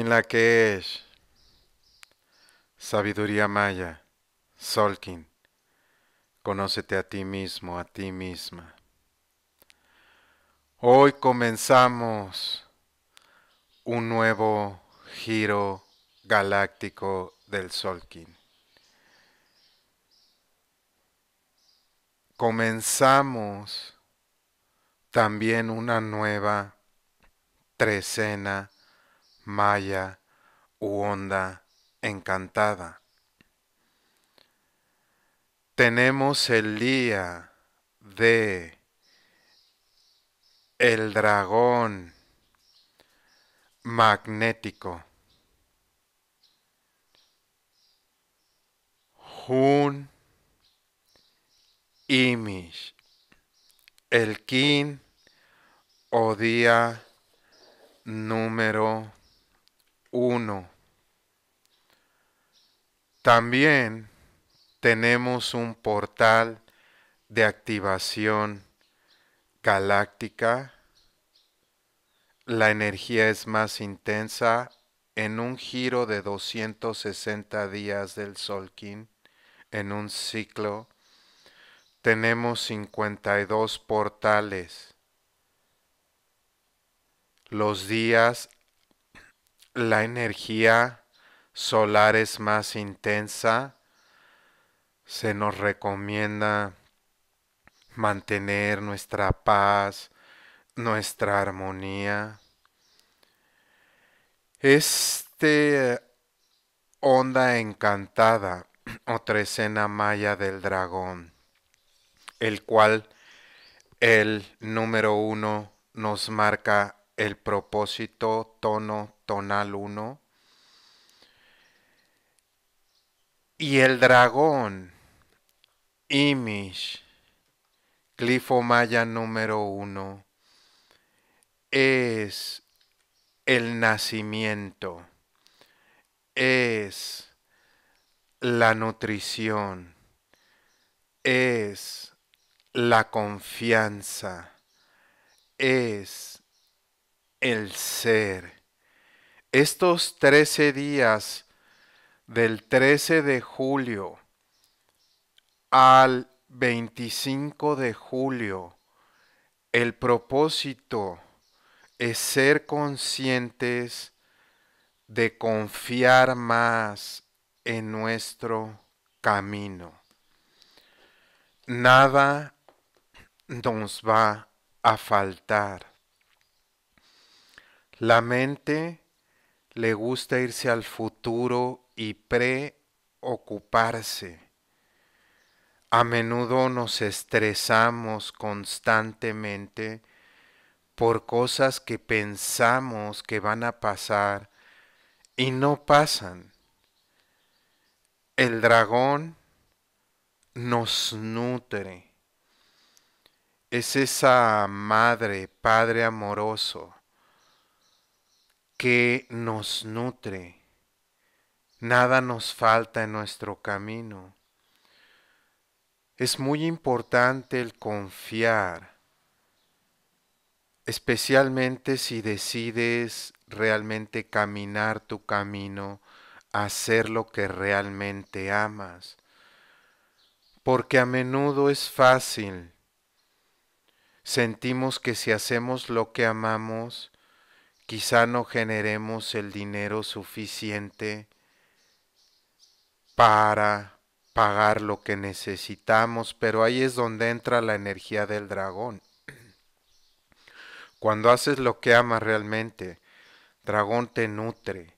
en la que es sabiduría maya, Solkin, conócete a ti mismo, a ti misma. Hoy comenzamos un nuevo giro galáctico del Solkin. Comenzamos también una nueva trecena maya u onda encantada. Tenemos el día de el dragón magnético. Hun Imish. El Quin o día número 1. También tenemos un portal de activación galáctica. La energía es más intensa en un giro de 260 días del Solkin, en un ciclo. Tenemos 52 portales. Los días la energía solar es más intensa, se nos recomienda mantener nuestra paz, nuestra armonía. Este eh, onda encantada otra escena maya del dragón, el cual el número uno nos marca el propósito, tono, tonal 1. Y el dragón, Imish, glifo maya número 1, es el nacimiento, es la nutrición, es la confianza, es el ser estos trece días del 13 de julio al 25 de julio, el propósito es ser conscientes de confiar más en nuestro camino. Nada nos va a faltar. La mente le gusta irse al futuro y preocuparse. A menudo nos estresamos constantemente por cosas que pensamos que van a pasar y no pasan. El dragón nos nutre. Es esa madre, padre amoroso que nos nutre. Nada nos falta en nuestro camino. Es muy importante el confiar, especialmente si decides realmente caminar tu camino, hacer lo que realmente amas, porque a menudo es fácil. Sentimos que si hacemos lo que amamos, Quizá no generemos el dinero suficiente para pagar lo que necesitamos, pero ahí es donde entra la energía del dragón. Cuando haces lo que amas realmente, dragón te nutre,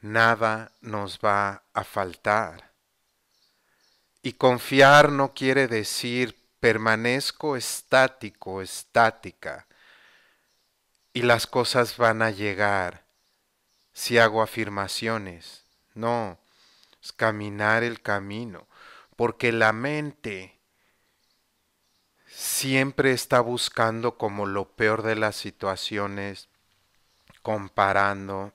nada nos va a faltar. Y confiar no quiere decir permanezco estático, estática y las cosas van a llegar si hago afirmaciones. No, es caminar el camino, porque la mente siempre está buscando como lo peor de las situaciones, comparando.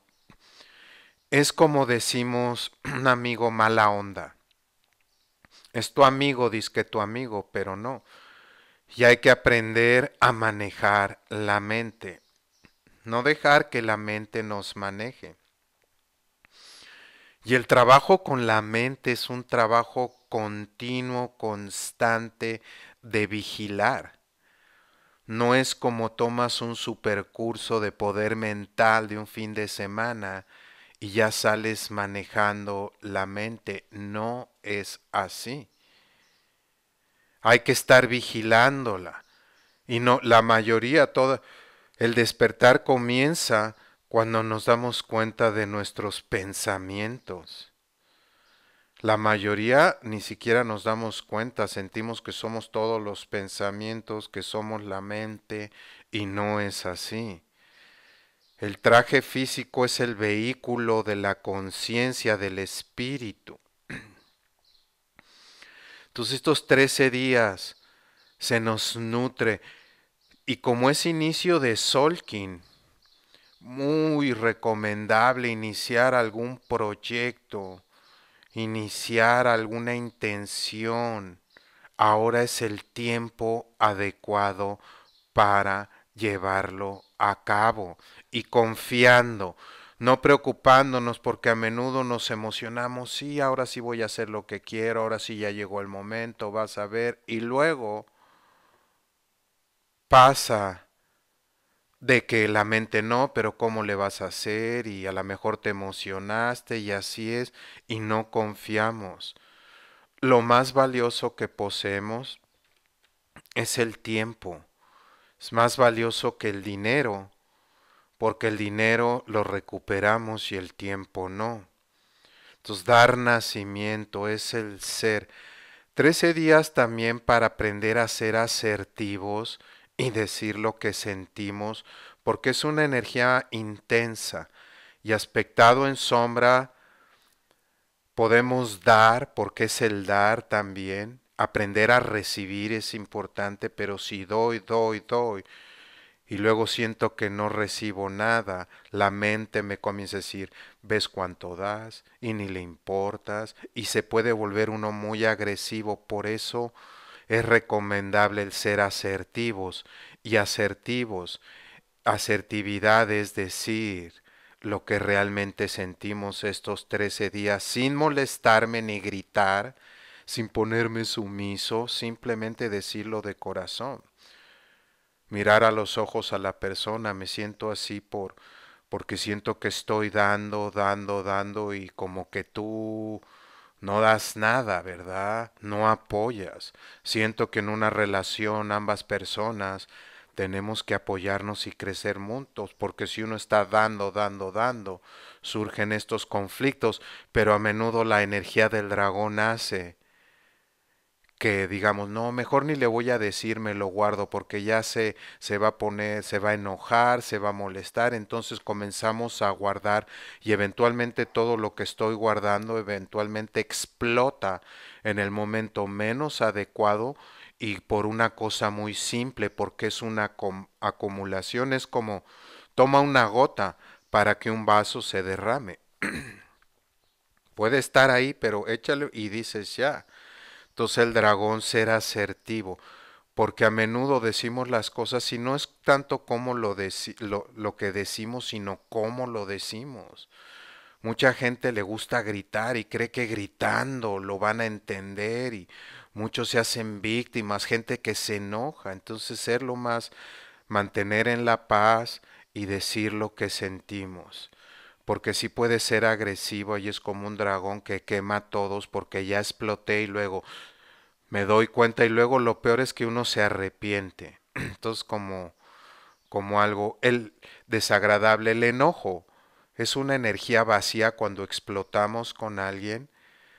Es como decimos un amigo mala onda. Es tu amigo, dice que tu amigo, pero no. Y hay que aprender a manejar la mente no dejar que la mente nos maneje. Y el trabajo con la mente es un trabajo continuo, constante, de vigilar. No es como tomas un supercurso de poder mental de un fin de semana y ya sales manejando la mente. No es así. Hay que estar vigilándola. Y no, la mayoría, toda, el despertar comienza cuando nos damos cuenta de nuestros pensamientos. La mayoría ni siquiera nos damos cuenta, sentimos que somos todos los pensamientos, que somos la mente, y no es así. El traje físico es el vehículo de la conciencia del espíritu. Entonces estos 13 días se nos nutre y como es inicio de Solkin, muy recomendable iniciar algún proyecto, iniciar alguna intención. Ahora es el tiempo adecuado para llevarlo a cabo y confiando, no preocupándonos porque a menudo nos emocionamos, sí, ahora sí voy a hacer lo que quiero, ahora sí ya llegó el momento, vas a ver, y luego pasa de que la mente no, pero cómo le vas a hacer y a lo mejor te emocionaste y así es y no confiamos. Lo más valioso que poseemos es el tiempo. Es más valioso que el dinero, porque el dinero lo recuperamos y el tiempo no. Entonces dar nacimiento es el ser. Trece días también para aprender a ser asertivos y decir lo que sentimos, porque es una energía intensa y aspectado en sombra podemos dar, porque es el dar también. Aprender a recibir es importante, pero si doy, doy, doy, y luego siento que no recibo nada, la mente me comienza a decir, ves cuánto das y ni le importas, y se puede volver uno muy agresivo. Por eso es recomendable el ser asertivos y asertivos. Asertividad es decir lo que realmente sentimos estos 13 días sin molestarme ni gritar, sin ponerme sumiso, simplemente decirlo de corazón. Mirar a los ojos a la persona, me siento así por porque siento que estoy dando, dando, dando y como que tú no das nada, ¿verdad? No apoyas. Siento que en una relación ambas personas tenemos que apoyarnos y crecer juntos, porque si uno está dando, dando, dando, surgen estos conflictos, pero a menudo la energía del dragón hace que digamos, no, mejor ni le voy a decir, me lo guardo, porque ya se, se va a poner, se va a enojar, se va a molestar, entonces comenzamos a guardar y eventualmente todo lo que estoy guardando eventualmente explota en el momento menos adecuado y por una cosa muy simple, porque es una acumulación, es como toma una gota para que un vaso se derrame. Puede estar ahí, pero échalo y dices ya, entonces el dragón será asertivo, porque a menudo decimos las cosas y no es tanto como lo, lo, lo que decimos, sino cómo lo decimos. Mucha gente le gusta gritar y cree que gritando lo van a entender y muchos se hacen víctimas, gente que se enoja. Entonces ser lo más, mantener en la paz y decir lo que sentimos porque sí puede ser agresivo y es como un dragón que quema a todos porque ya exploté y luego me doy cuenta y luego lo peor es que uno se arrepiente. Entonces como como algo el desagradable, el enojo es una energía vacía cuando explotamos con alguien,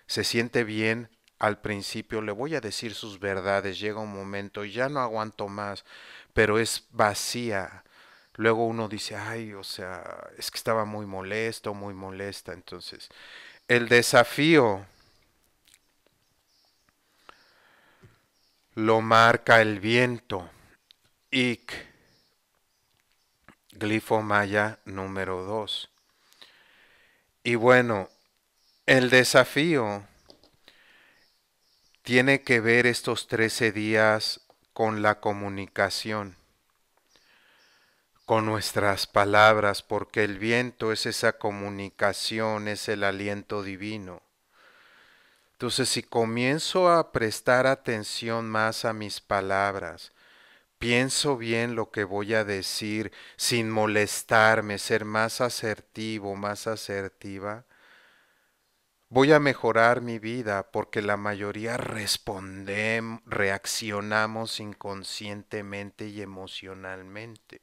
se siente bien al principio, le voy a decir sus verdades, llega un momento y ya no aguanto más, pero es vacía, luego uno dice, ay, o sea, es que estaba muy molesto, muy molesta. Entonces, el desafío lo marca el viento. Ic, glifo maya número 2. Y bueno, el desafío tiene que ver estos 13 días con la comunicación con nuestras palabras, porque el viento es esa comunicación, es el aliento divino. Entonces, si comienzo a prestar atención más a mis palabras, pienso bien lo que voy a decir sin molestarme, ser más asertivo, más asertiva, voy a mejorar mi vida porque la mayoría respondemos, reaccionamos inconscientemente y emocionalmente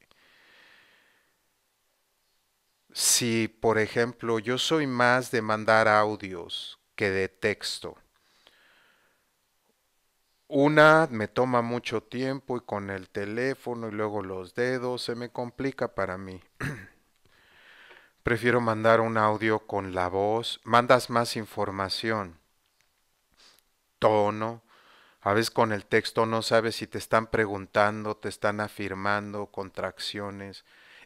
si, por ejemplo, yo soy más de mandar audios que de texto. Una me toma mucho tiempo y con el teléfono y luego los dedos se me complica para mí. Prefiero mandar un audio con la voz, mandas más información, tono. A veces con el texto no sabes si te están preguntando, te están afirmando, contracciones.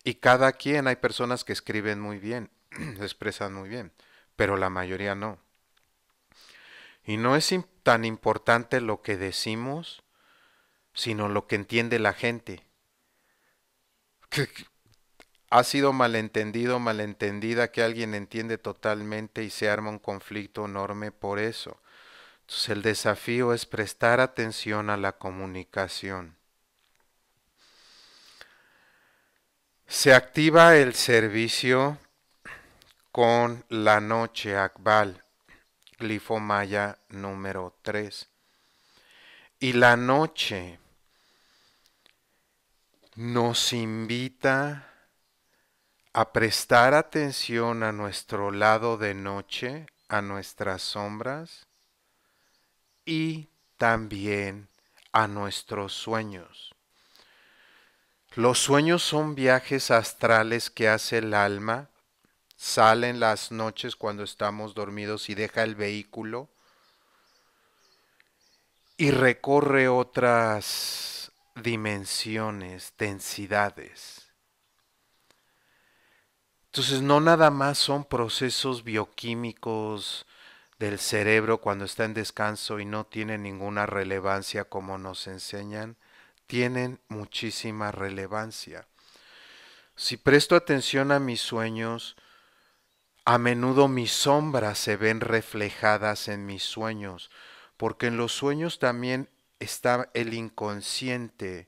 Y cada quien, hay personas que escriben muy bien, se expresan muy bien, pero la mayoría no. Y no es tan importante lo que decimos, sino lo que entiende la gente. ha sido malentendido, malentendida, que alguien entiende totalmente y se arma un conflicto enorme por eso. Entonces el desafío es prestar atención a la comunicación. Se activa el servicio con la noche Akbal, glifo maya número 3. Y la noche nos invita a prestar atención a nuestro lado de noche, a nuestras sombras y también a nuestros sueños. Los sueños son viajes astrales que hace el alma, salen las noches cuando estamos dormidos y deja el vehículo y recorre otras dimensiones, densidades. Entonces no nada más son procesos bioquímicos del cerebro cuando está en descanso y no tiene ninguna relevancia como nos enseñan, tienen muchísima relevancia. Si presto atención a mis sueños, a menudo mis sombras se ven reflejadas en mis sueños, porque en los sueños también está el inconsciente,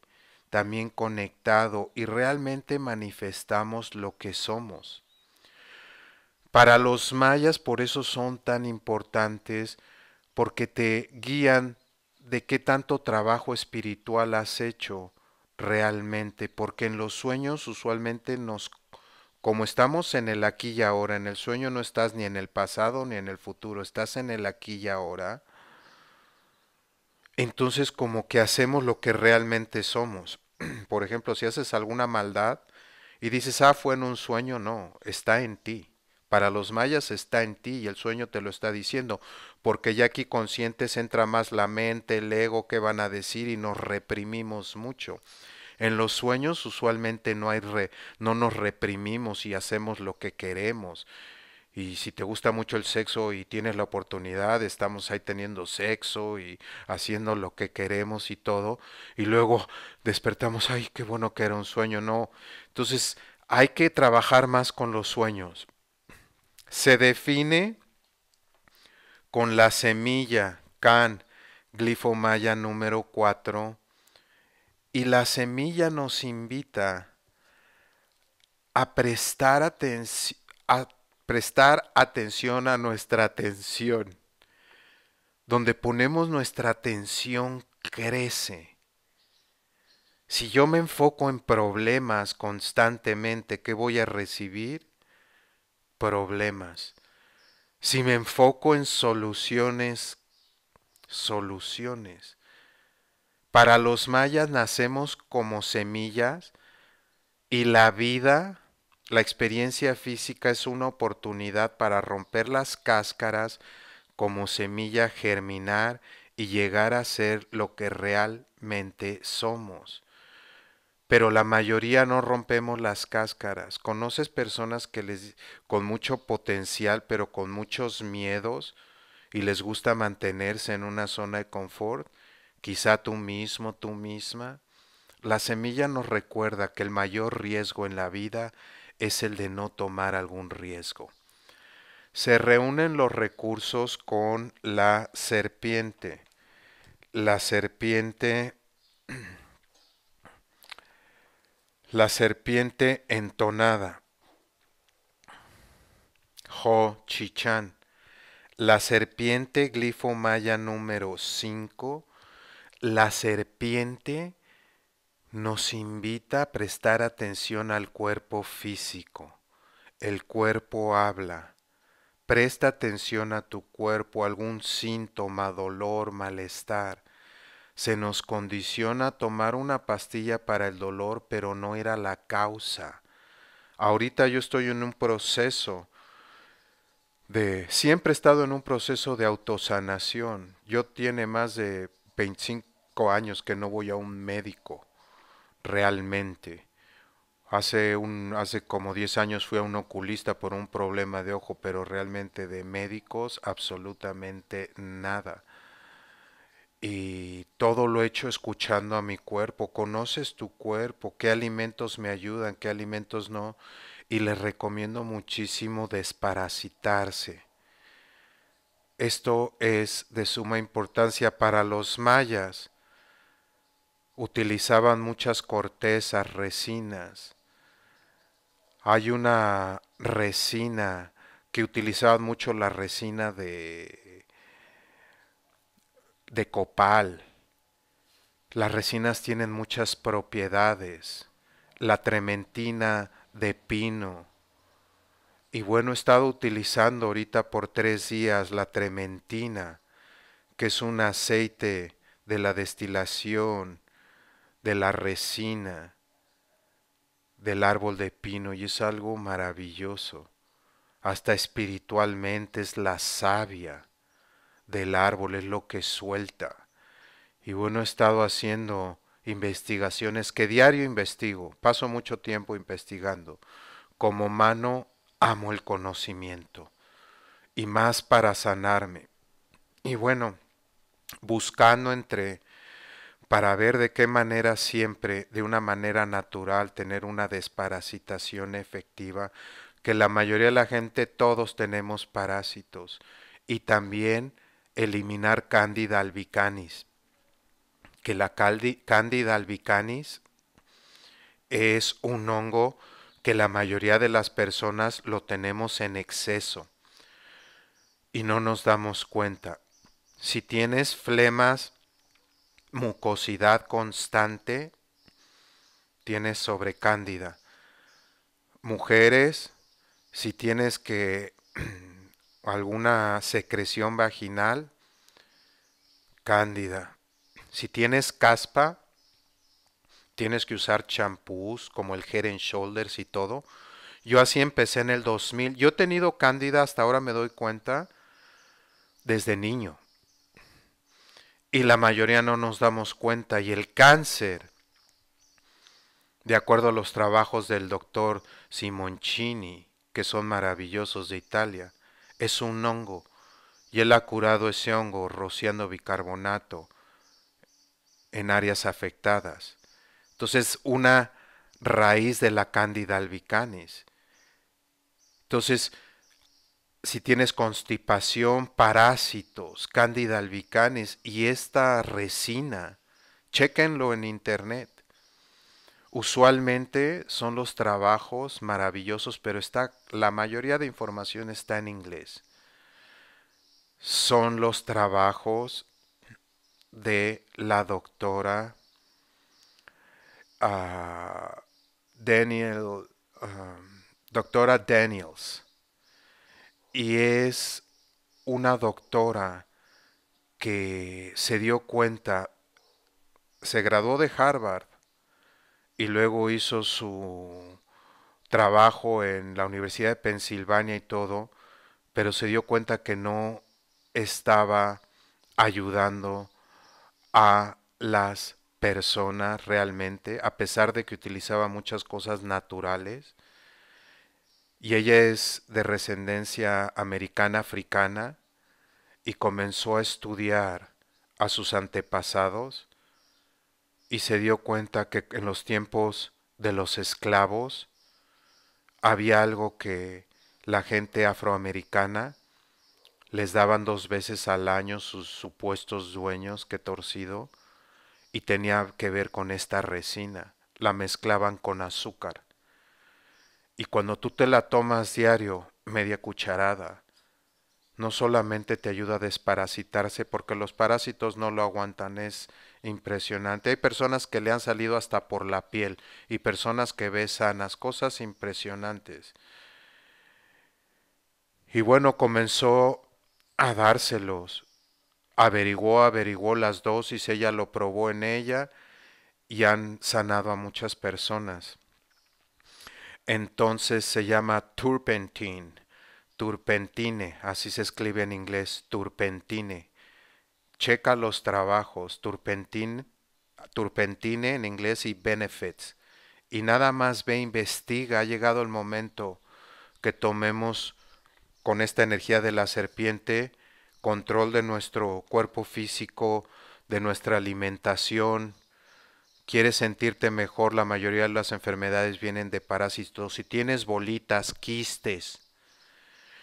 también conectado y realmente manifestamos lo que somos. Para los mayas por eso son tan importantes, porque te guían de qué tanto trabajo espiritual has hecho realmente, porque en los sueños usualmente nos, como estamos en el aquí y ahora, en el sueño no estás ni en el pasado ni en el futuro, estás en el aquí y ahora, entonces como que hacemos lo que realmente somos. Por ejemplo, si haces alguna maldad y dices, ah, fue en un sueño, no, está en ti. Para los mayas está en ti y el sueño te lo está diciendo, porque ya aquí conscientes entra más la mente, el ego, que van a decir y nos reprimimos mucho. En los sueños usualmente no, hay no nos reprimimos y hacemos lo que queremos. Y si te gusta mucho el sexo y tienes la oportunidad, estamos ahí teniendo sexo y haciendo lo que queremos y todo. Y luego despertamos, ay, qué bueno que era un sueño, no. Entonces hay que trabajar más con los sueños se define con la semilla CAN, glifomaya número 4, y la semilla nos invita a prestar, a prestar atención a nuestra atención. Donde ponemos nuestra atención crece. Si yo me enfoco en problemas constantemente, ¿qué voy a recibir? problemas, si me enfoco en soluciones, soluciones. Para los mayas nacemos como semillas y la vida, la experiencia física es una oportunidad para romper las cáscaras como semilla, germinar y llegar a ser lo que realmente somos pero la mayoría no rompemos las cáscaras. Conoces personas que les con mucho potencial, pero con muchos miedos y les gusta mantenerse en una zona de confort, quizá tú mismo, tú misma. La semilla nos recuerda que el mayor riesgo en la vida es el de no tomar algún riesgo. Se reúnen los recursos con la serpiente. La serpiente La serpiente entonada. Ho Chichan. La serpiente glifo maya número 5. La serpiente nos invita a prestar atención al cuerpo físico. El cuerpo habla. Presta atención a tu cuerpo, algún síntoma, dolor, malestar. Se nos condiciona tomar una pastilla para el dolor, pero no era la causa. Ahorita yo estoy en un proceso de, siempre he estado en un proceso de autosanación. Yo tiene más de 25 años que no voy a un médico realmente. Hace, un, hace como 10 años fui a un oculista por un problema de ojo, pero realmente de médicos absolutamente nada y todo lo he hecho escuchando a mi cuerpo. Conoces tu cuerpo, qué alimentos me ayudan, qué alimentos no. Y les recomiendo muchísimo desparasitarse. Esto es de suma importancia para los mayas. Utilizaban muchas cortezas, resinas. Hay una resina que utilizaban mucho la resina de de copal. Las resinas tienen muchas propiedades. La trementina de pino. Y bueno, he estado utilizando ahorita por tres días la trementina, que es un aceite de la destilación de la resina del árbol de pino y es algo maravilloso. Hasta espiritualmente es la savia del árbol, es lo que suelta. Y bueno, he estado haciendo investigaciones que diario investigo, paso mucho tiempo investigando. Como mano amo el conocimiento y más para sanarme. Y bueno, buscando entre para ver de qué manera siempre, de una manera natural, tener una desparasitación efectiva, que la mayoría de la gente todos tenemos parásitos y también eliminar Cándida albicanis, que la Cándida albicanis es un hongo que la mayoría de las personas lo tenemos en exceso y no nos damos cuenta. Si tienes flemas, mucosidad constante, tienes cándida Mujeres, si tienes que alguna secreción vaginal, cándida. Si tienes caspa, tienes que usar champús como el Head and Shoulders y todo. Yo así empecé en el 2000. Yo he tenido cándida, hasta ahora me doy cuenta, desde niño. Y la mayoría no nos damos cuenta. Y el cáncer, de acuerdo a los trabajos del doctor Simoncini, que son maravillosos de Italia, es un hongo y Él ha curado ese hongo rociando bicarbonato en áreas afectadas. Entonces, una raíz de la cándida albicanis. Entonces, si tienes constipación, parásitos, cándida albicanis y esta resina, chequenlo en internet. Usualmente son los trabajos maravillosos, pero está, la mayoría de información está en inglés. Son los trabajos de la doctora ah, Daniel, um, doctora Daniels. Y es una doctora que se dio cuenta, se graduó de Harvard y luego hizo su trabajo en la Universidad de Pensilvania y todo, pero se dio cuenta que no estaba ayudando a las personas realmente, a pesar de que utilizaba muchas cosas naturales. Y ella es de descendencia americana africana y comenzó a estudiar a sus antepasados y se dio cuenta que en los tiempos de los esclavos había algo que la gente afroamericana les daban dos veces al año sus supuestos dueños, que torcido, y tenía que ver con esta resina, la mezclaban con azúcar. Y cuando tú te la tomas diario, media cucharada, no solamente te ayuda a desparasitarse, porque los parásitos no lo aguantan, es Impresionante. Hay personas que le han salido hasta por la piel y personas que ve sanas, cosas impresionantes. Y bueno, comenzó a dárselos. Averiguó, averiguó las dosis, ella lo probó en ella y han sanado a muchas personas. Entonces se llama turpentine, turpentine, así se escribe en inglés, turpentine checa los trabajos, turpentine, turpentine en inglés y benefits. Y nada más ve, investiga, ha llegado el momento que tomemos con esta energía de la serpiente control de nuestro cuerpo físico, de nuestra alimentación. Quieres sentirte mejor, la mayoría de las enfermedades vienen de parásitos. Si tienes bolitas, quistes,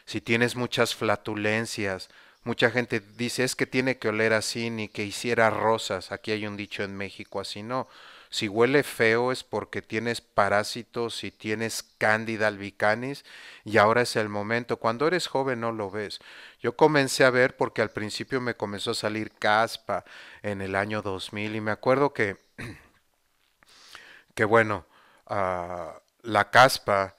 si tienes muchas flatulencias, Mucha gente dice, es que tiene que oler así, ni que hiciera rosas. Aquí hay un dicho en México, así no. Si huele feo es porque tienes parásitos, y tienes cándida albicanis, y ahora es el momento. Cuando eres joven no lo ves. Yo comencé a ver porque al principio me comenzó a salir caspa en el año 2000 y me acuerdo que, que bueno, ah, la caspa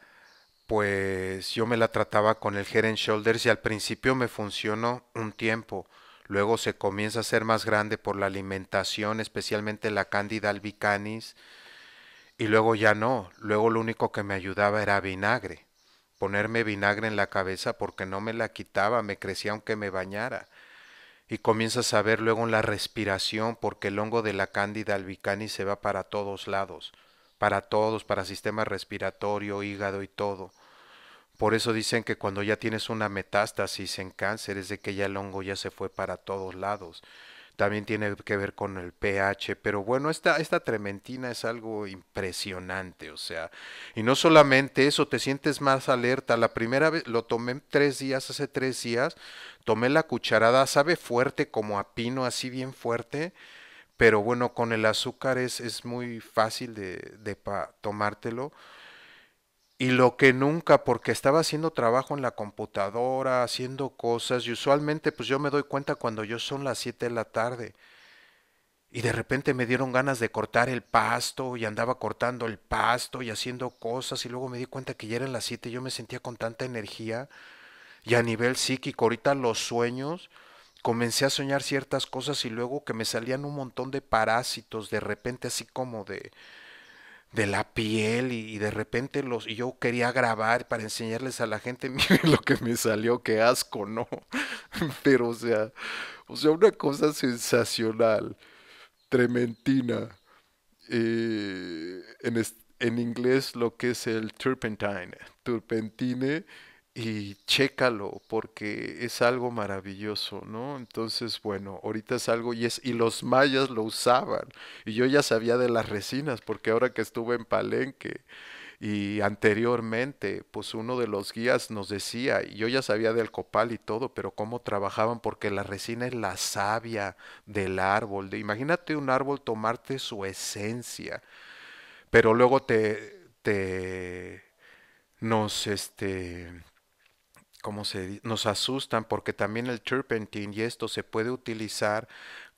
pues yo me la trataba con el Head Shoulders y al principio me funcionó un tiempo. Luego se comienza a ser más grande por la alimentación, especialmente la cándida albicanis. Y luego ya no. Luego lo único que me ayudaba era vinagre. Ponerme vinagre en la cabeza porque no me la quitaba, me crecía aunque me bañara. Y comienzas a ver luego en la respiración porque el hongo de la cándida albicanis se va para todos lados para todos, para sistema respiratorio, hígado y todo. Por eso dicen que cuando ya tienes una metástasis en cáncer es de que ya el hongo ya se fue para todos lados. También tiene que ver con el pH, pero bueno, esta, esta trementina es algo impresionante, o sea, y no solamente eso, te sientes más alerta. La primera vez, lo tomé tres días, hace tres días, tomé la cucharada, sabe fuerte como a pino, así bien fuerte, pero bueno, con el azúcar es, es muy fácil de, tomártelo. Y lo que nunca, porque estaba haciendo trabajo en la computadora, haciendo cosas, y usualmente pues yo me doy cuenta cuando yo son las 7 de la tarde. Y de repente me dieron ganas de cortar el pasto y andaba cortando el pasto y haciendo cosas y luego me di cuenta que ya eran las 7 yo me sentía con tanta energía y a nivel psíquico ahorita los sueños, comencé a soñar ciertas cosas y luego que me salían un montón de parásitos de repente así como de de la piel y, de repente los y yo quería grabar para enseñarles a la gente miren lo que me salió qué asco no pero o sea o sea una cosa sensacional trementina eh, en, en inglés lo que es el turpentine turpentine y chécalo porque es algo maravilloso, ¿no? Entonces, bueno, ahorita es algo y es y los mayas lo usaban y yo ya sabía de las resinas porque ahora que estuve en Palenque y anteriormente, pues uno de los guías nos decía, y yo ya sabía del copal y todo, pero cómo trabajaban porque la resina es la savia del árbol. De, imagínate un árbol tomarte su esencia, pero luego te te nos este nos asustan porque también el turpentine y esto se puede utilizar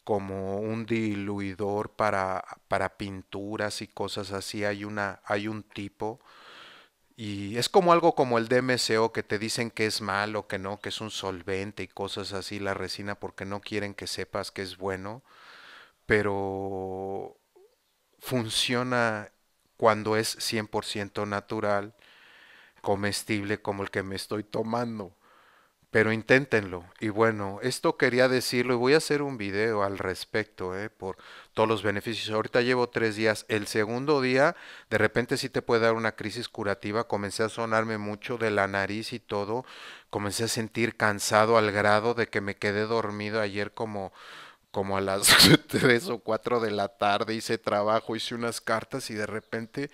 como un diluidor para, para pinturas y cosas así. Hay, una, hay un tipo. Y es como algo como el DMCO que te dicen que es malo, que no, que es un solvente y cosas así, la resina, porque no quieren que sepas que es bueno, pero funciona cuando es 100% natural comestible como el que me estoy tomando. Pero inténtenlo. Y bueno, esto quería decirlo y voy a hacer un video al respecto ¿eh? por todos los beneficios. Ahorita llevo tres días. El segundo día, de repente sí te puede dar una crisis curativa. Comencé a sonarme mucho de la nariz y todo. Comencé a sentir cansado al grado de que me quedé dormido ayer como como a las tres o cuatro de la tarde hice trabajo, hice unas cartas y de repente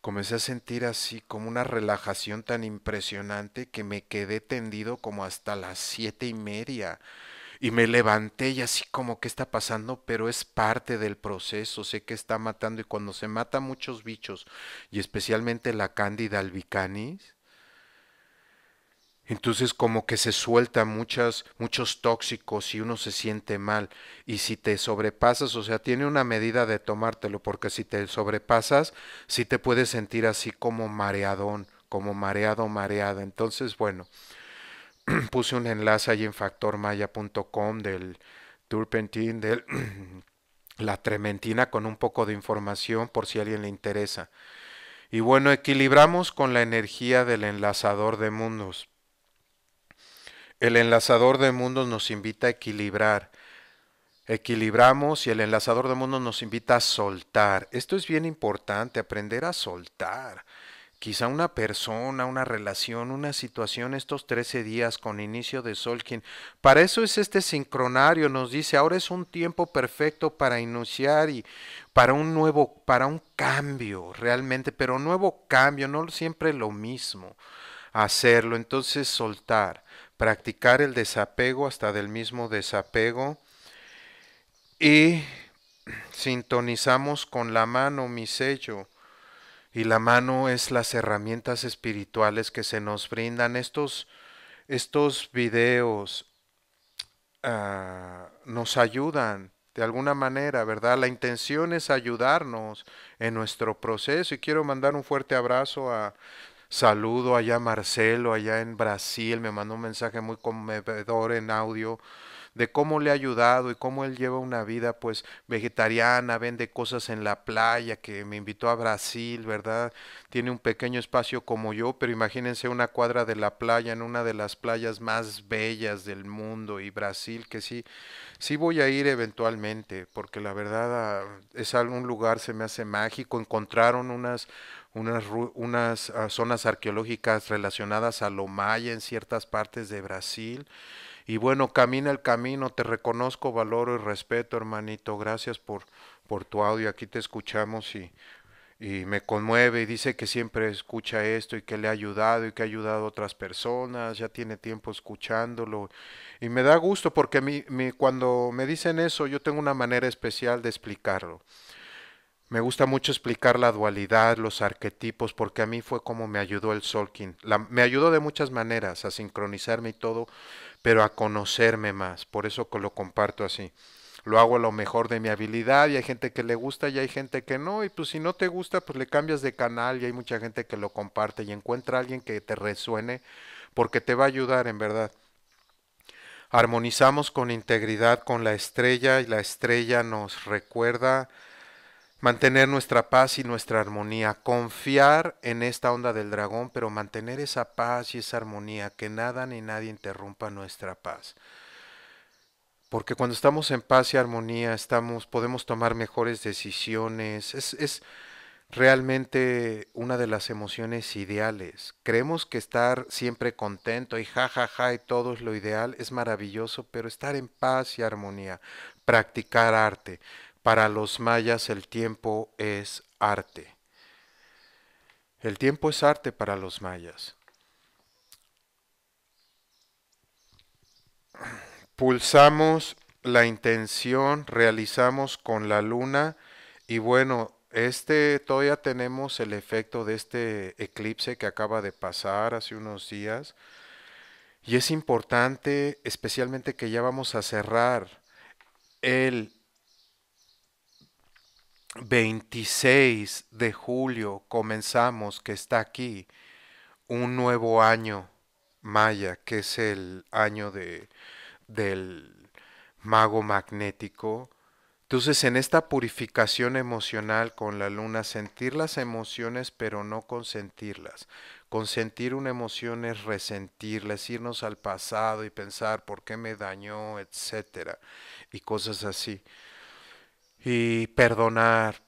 comencé a sentir así como una relajación tan impresionante que me quedé tendido como hasta las siete y media. Y me levanté y así como que está pasando, pero es parte del proceso, sé que está matando y cuando se mata muchos bichos y especialmente la cándida albicanis, entonces como que se suelta muchas, muchos tóxicos y uno se siente mal. Y si te sobrepasas, o sea, tiene una medida de tomártelo, porque si te sobrepasas, sí te puedes sentir así como mareadón, como mareado, mareada. Entonces, bueno, puse un enlace ahí en factormaya.com del turpentine, de la trementina con un poco de información por si a alguien le interesa. Y bueno, equilibramos con la energía del enlazador de mundos. El enlazador de mundos nos invita a equilibrar. Equilibramos y el enlazador de mundos nos invita a soltar. Esto es bien importante, aprender a soltar. Quizá una persona, una relación, una situación estos 13 días con inicio de Solkin. Para eso es este sincronario, nos dice, ahora es un tiempo perfecto para iniciar y para un nuevo, para un cambio realmente, pero nuevo cambio, no siempre lo mismo hacerlo, entonces soltar practicar el desapego hasta del mismo desapego y sintonizamos con la mano mi sello. Y la mano es las herramientas espirituales que se nos brindan. Estos, estos videos ah, nos ayudan de alguna manera, ¿verdad? La intención es ayudarnos en nuestro proceso. Y quiero mandar un fuerte abrazo a Saludo allá Marcelo, allá en Brasil, me mandó un mensaje muy conmovedor en audio de cómo le ha ayudado y cómo él lleva una vida pues vegetariana, vende cosas en la playa, que me invitó a Brasil, ¿verdad? Tiene un pequeño espacio como yo, pero imagínense una cuadra de la playa en una de las playas más bellas del mundo y Brasil, que sí, sí voy a ir eventualmente, porque la verdad ah, es algún lugar se me hace mágico, encontraron unas unas, unas ah, zonas arqueológicas relacionadas a lo maya en ciertas partes de Brasil. Y bueno, camina el camino, te reconozco, valoro y respeto, hermanito. Gracias por, por tu audio, aquí te escuchamos y, y me conmueve y dice que siempre escucha esto y que le ha ayudado y que ha ayudado a otras personas, ya tiene tiempo escuchándolo. Y me da gusto porque mi, mi, cuando me dicen eso yo tengo una manera especial de explicarlo. Me gusta mucho explicar la dualidad, los arquetipos, porque a mí fue como me ayudó el Solkin. me ayudó de muchas maneras a sincronizarme y todo, pero a conocerme más. Por eso lo comparto así. Lo hago a lo mejor de mi habilidad y hay gente que le gusta y hay gente que no. Y pues si no te gusta, pues le cambias de canal y hay mucha gente que lo comparte y encuentra a alguien que te resuene porque te va a ayudar en verdad. Armonizamos con integridad con la estrella y la estrella nos recuerda mantener nuestra paz y nuestra armonía, confiar en esta onda del dragón, pero mantener esa paz y esa armonía, que nada ni nadie interrumpa nuestra paz. Porque cuando estamos en paz y armonía, estamos, podemos tomar mejores decisiones. Es, es realmente una de las emociones ideales. Creemos que estar siempre contento y jajaja ja, ja, y todo es lo ideal, es maravilloso, pero estar en paz y armonía, practicar arte, para los mayas el tiempo es arte. El tiempo es arte para los mayas. Pulsamos la intención, realizamos con la luna y bueno, este todavía tenemos el efecto de este eclipse que acaba de pasar hace unos días y es importante especialmente que ya vamos a cerrar el 26 de julio comenzamos, que está aquí, un nuevo año maya, que es el año de, del mago magnético. Entonces, en esta purificación emocional con la luna, sentir las emociones, pero no consentirlas. Consentir una emoción es resentirla, irnos al pasado y pensar por qué me dañó, etcétera, y cosas así y perdonar.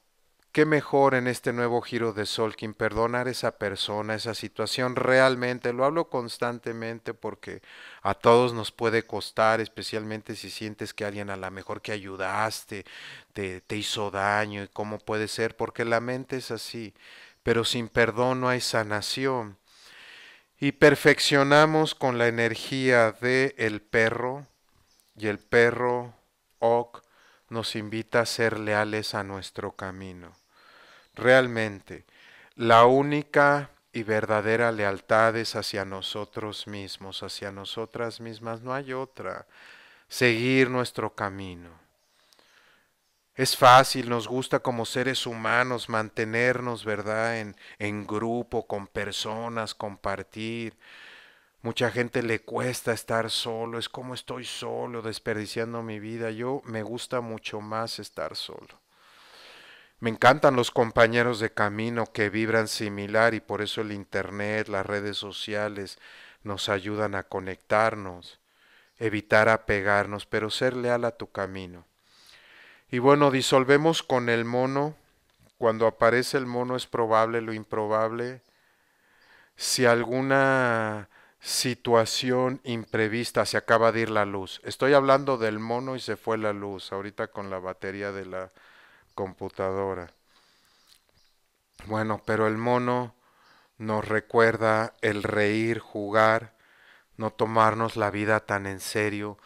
¿Qué mejor en este nuevo giro de Solkin perdonar esa persona, esa situación realmente? Lo hablo constantemente porque a todos nos puede costar, especialmente si sientes que alguien a la mejor que ayudaste te, te hizo daño y cómo puede ser, porque la mente es así, pero sin perdón no hay sanación. Y perfeccionamos con la energía del el perro y el perro, ok, nos invita a ser leales a nuestro camino. Realmente, la única y verdadera lealtad es hacia nosotros mismos, hacia nosotras mismas, no hay otra. Seguir nuestro camino. Es fácil, nos gusta como seres humanos mantenernos, ¿verdad?, en, en grupo, con personas, compartir. Mucha gente le cuesta estar solo, es como estoy solo, desperdiciando mi vida. Yo me gusta mucho más estar solo. Me encantan los compañeros de camino que vibran similar y por eso el Internet, las redes sociales nos ayudan a conectarnos, evitar apegarnos, pero ser leal a tu camino. Y bueno, disolvemos con el mono. Cuando aparece el mono es probable lo improbable. Si alguna situación imprevista, se acaba de ir la luz. Estoy hablando del mono y se fue la luz, ahorita con la batería de la computadora. Bueno, pero el mono nos recuerda el reír, jugar, no tomarnos la vida tan en serio.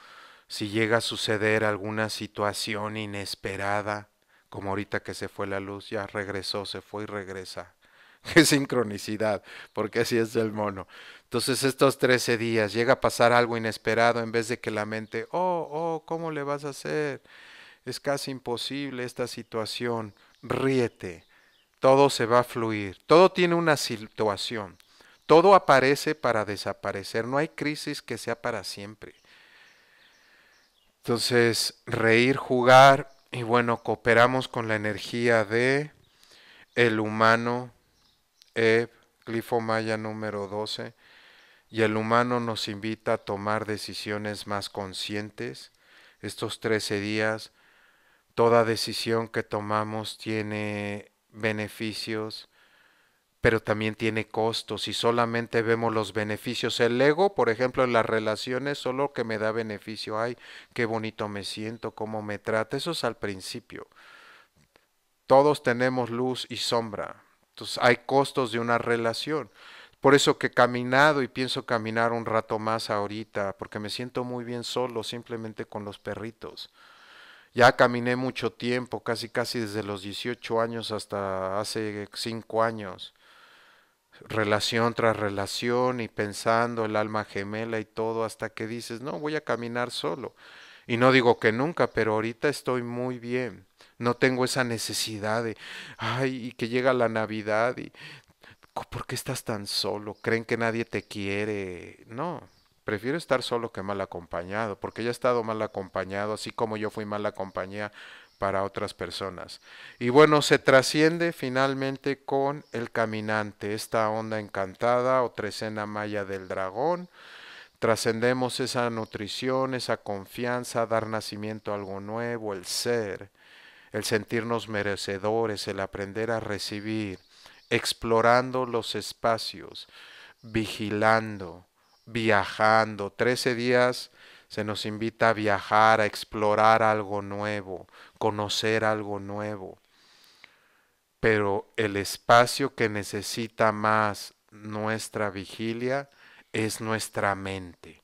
Si llega a suceder alguna situación inesperada, como ahorita que se fue la luz, ya regresó, se fue y regresa. Qué sincronicidad, porque así es el mono. Entonces estos 13 días llega a pasar algo inesperado en vez de que la mente, oh, oh, ¿cómo le vas a hacer? Es casi imposible esta situación. Ríete, todo se va a fluir, todo tiene una situación, todo aparece para desaparecer, no hay crisis que sea para siempre. Entonces, reír, jugar y bueno, cooperamos con la energía de el humano, Eb, glifo maya número 12 y el humano nos invita a tomar decisiones más conscientes. Estos 13 días, toda decisión que tomamos tiene beneficios, pero también tiene costos y solamente vemos los beneficios. El ego, por ejemplo, en las relaciones, solo que me da beneficio, ay, qué bonito me siento, cómo me trata, eso es al principio. Todos tenemos luz y sombra, entonces hay costos de una relación. Por eso que he caminado y pienso caminar un rato más ahorita, porque me siento muy bien solo, simplemente con los perritos. Ya caminé mucho tiempo, casi casi desde los 18 años hasta hace 5 años. Relación tras relación y pensando el alma gemela y todo hasta que dices, no, voy a caminar solo. Y no digo que nunca, pero ahorita estoy muy bien. No tengo esa necesidad de, ay, y que llega la Navidad y ¿por qué estás tan solo? ¿Creen que nadie te quiere? No, prefiero estar solo que mal acompañado, porque ya he estado mal acompañado, así como yo fui mala compañía para otras personas. Y bueno, se trasciende finalmente con El Caminante, esta onda encantada, o trecena malla del dragón. Trascendemos esa nutrición, esa confianza, dar nacimiento a algo nuevo, el ser, el sentirnos merecedores, el aprender a recibir explorando los espacios, vigilando, viajando. Trece días se nos invita a viajar, a explorar algo nuevo, conocer algo nuevo. Pero el espacio que necesita más nuestra vigilia es nuestra mente.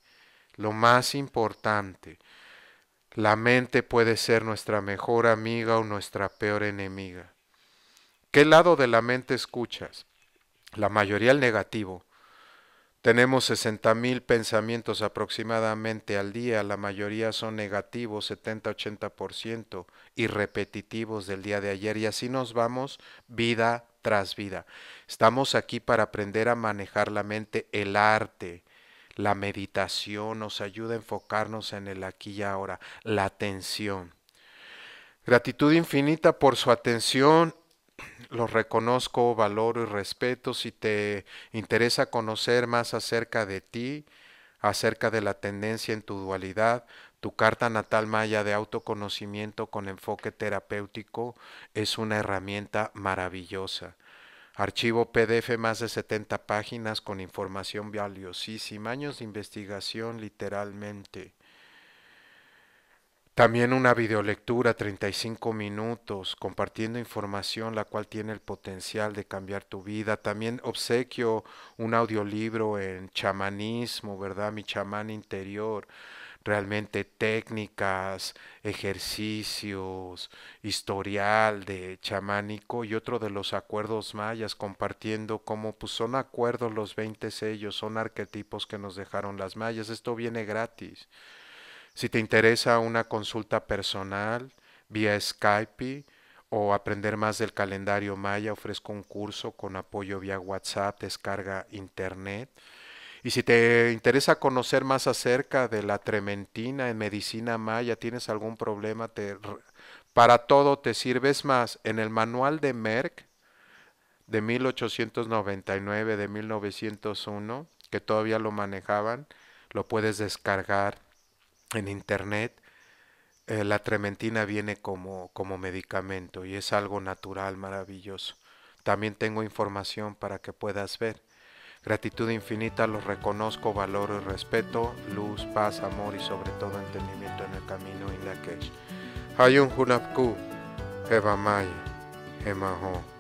Lo más importante, la mente puede ser nuestra mejor amiga o nuestra peor enemiga. ¿Qué lado de la mente escuchas? La mayoría el negativo. Tenemos mil pensamientos aproximadamente al día, la mayoría son negativos, 70-80%, y repetitivos del día de ayer, y así nos vamos vida tras vida. Estamos aquí para aprender a manejar la mente, el arte, la meditación nos ayuda a enfocarnos en el aquí y ahora, la atención. Gratitud infinita por su atención los reconozco, valoro y respeto. Si te interesa conocer más acerca de ti, acerca de la tendencia en tu dualidad, tu carta natal maya de autoconocimiento con enfoque terapéutico es una herramienta maravillosa. Archivo PDF más de 70 páginas con información valiosísima, años de investigación literalmente. También una videolectura, 35 minutos, compartiendo información la cual tiene el potencial de cambiar tu vida. También obsequio un audiolibro en chamanismo, ¿verdad? Mi chamán interior. Realmente técnicas, ejercicios, historial de chamánico y otro de los acuerdos mayas compartiendo cómo pues son acuerdos los 20 sellos, son arquetipos que nos dejaron las mayas. Esto viene gratis. Si te interesa una consulta personal vía Skype o aprender más del calendario Maya, ofrezco un curso con apoyo vía WhatsApp, descarga internet. Y si te interesa conocer más acerca de la trementina en medicina maya, tienes algún problema, para todo te sirves más en el manual de Merck de 1899, de 1901, que todavía lo manejaban, lo puedes descargar en internet, eh, la trementina viene como, como medicamento y es algo natural, maravilloso. También tengo información para que puedas ver. Gratitud infinita, los reconozco, valoro y respeto, luz, paz, amor y sobre todo entendimiento en el camino y la que Hayun Hunapku, Eva Maya, Emaho.